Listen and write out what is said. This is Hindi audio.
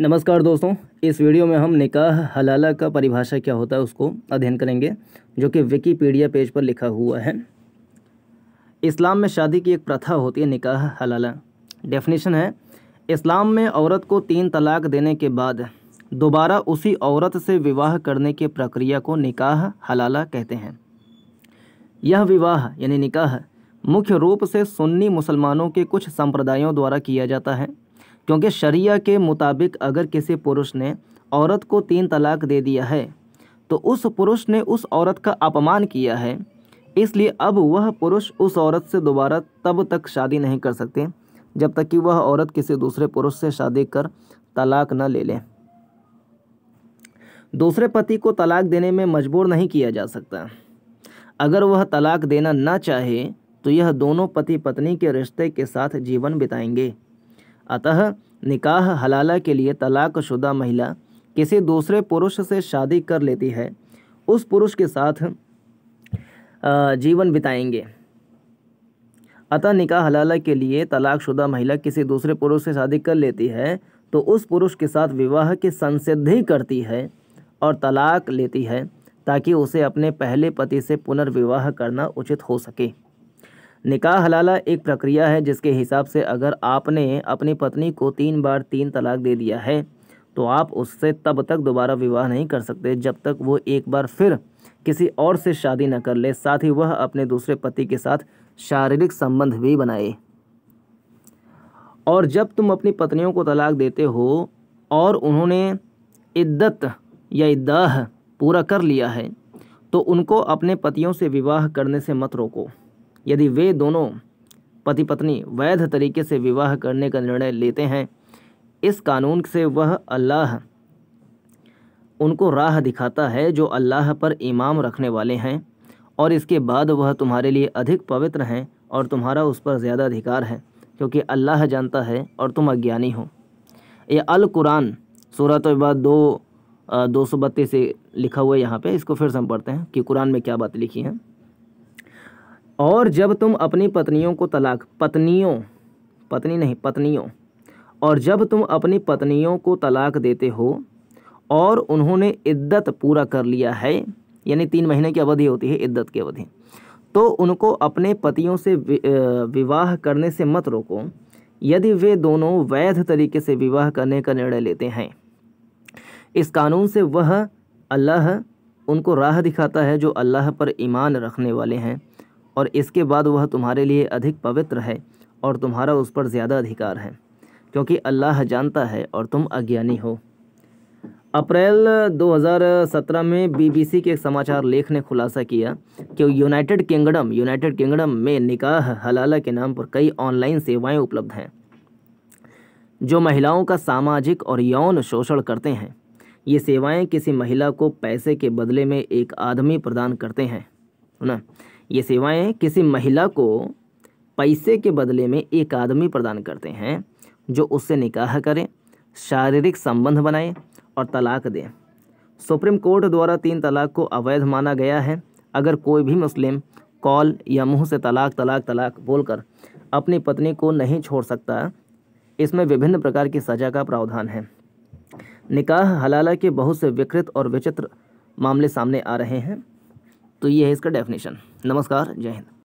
नमस्कार दोस्तों इस वीडियो में हम निकाह हलाला का परिभाषा क्या होता है उसको अध्ययन करेंगे जो कि विकीपीडिया पेज पर लिखा हुआ है इस्लाम में शादी की एक प्रथा होती है निकाह हलाला डेफिनेशन है इस्लाम में औरत को तीन तलाक देने के बाद दोबारा उसी औरत से विवाह करने की प्रक्रिया को निकाह हलाला कहते हैं यह विवाह यानी निकाह मुख्य रूप से सुन्नी मुसलमानों के कुछ संप्रदायों द्वारा किया जाता है क्योंकि शरिया के मुताबिक अगर किसी पुरुष ने औरत को तीन तलाक दे दिया है तो उस पुरुष ने उस औरत का अपमान किया है इसलिए अब वह पुरुष उस औरत से दोबारा तब तक शादी नहीं कर सकते जब तक कि वह औरत किसी दूसरे पुरुष से शादी कर तलाक न ले लें दूसरे पति को तलाक देने में मजबूर नहीं किया जा सकता अगर वह तलाक देना ना चाहे तो यह दोनों पति पत्नी के रिश्ते के साथ जीवन बिताएंगे अतः निकाह हलाला के लिए तलाकशुदा महिला किसी दूसरे पुरुष से शादी कर लेती है उस पुरुष के साथ जीवन बिताएंगे अतः निकाह हलाला के लिए तलाकशुदा महिला किसी दूसरे पुरुष से शादी कर लेती है तो उस पुरुष के साथ विवाह की संसिद्धि करती है और तलाक लेती है ताकि उसे अपने पहले पति से पुनर्विवाह करना उचित हो सके निकाह हलाला एक प्रक्रिया है जिसके हिसाब से अगर आपने अपनी पत्नी को तीन बार तीन तलाक दे दिया है तो आप उससे तब तक दोबारा विवाह नहीं कर सकते जब तक वो एक बार फिर किसी और से शादी न कर ले साथ ही वह अपने दूसरे पति के साथ शारीरिक संबंध भी बनाए और जब तुम अपनी पत्नियों को तलाक देते हो और उन्होंने इद्दत या इद्दाह पूरा कर लिया है तो उनको अपने पतियों से विवाह करने से मत रोको यदि वे दोनों पति पत्नी वैध तरीके से विवाह करने का निर्णय लेते हैं इस कानून से वह अल्लाह उनको राह दिखाता है जो अल्लाह पर इमाम रखने वाले हैं और इसके बाद वह तुम्हारे लिए अधिक पवित्र हैं और तुम्हारा उस पर ज़्यादा अधिकार है क्योंकि अल्लाह जानता है और तुम अज्ञानी हो यह अल कुरान सूरह बाद दो दो सौ बत्तीस से लिखा हुआ है यहाँ पे इसको फिर से हम पढ़ते हैं कि कुरान में क्या बात लिखी है और जब तुम अपनी पत्नियों को तलाक पत्नियों पत्नी नहीं पत्नियों और जब तुम अपनी पत्नियों को तलाक देते हो और उन्होंने इद्दत पूरा कर लिया है यानी तीन महीने की अवधि होती है इद्दत की अवधि तो उनको अपने पतियों से विवाह करने से मत रोको यदि वे दोनों वैध तरीके से विवाह करने का निर्णय लेते हैं इस कानून से वह अल्लाह उनको राह दिखाता है जो अल्लाह पर ईमान रखने वाले हैं और इसके बाद वह तुम्हारे लिए अधिक पवित्र है और तुम्हारा उस पर ज़्यादा अधिकार है क्योंकि अल्लाह जानता है और तुम अज्ञानी हो अप्रैल 2017 में बीबीसी के एक समाचार लेख ने खुलासा किया कि यूनाइटेड किंगडम यूनाइटेड किंगडम में निकाह हलाला के नाम पर कई ऑनलाइन सेवाएं उपलब्ध हैं जो महिलाओं का सामाजिक और यौन शोषण करते हैं ये सेवाएं किसी महिला को पैसे के बदले में एक आदमी प्रदान करते हैं ना ये सेवाएं किसी महिला को पैसे के बदले में एक आदमी प्रदान करते हैं जो उससे निकाह करें शारीरिक संबंध बनाए और तलाक दें सुप्रीम कोर्ट द्वारा तीन तलाक को अवैध माना गया है अगर कोई भी मुस्लिम कॉल या मुंह से तलाक तलाक तलाक बोलकर अपनी पत्नी को नहीं छोड़ सकता इसमें विभिन्न प्रकार की सज़ा का प्रावधान है निकाह हलाला के बहुत से विकृत और विचित्र मामले सामने आ रहे हैं तो ये है इसका डेफिनेशन नमस्कार जय हिंद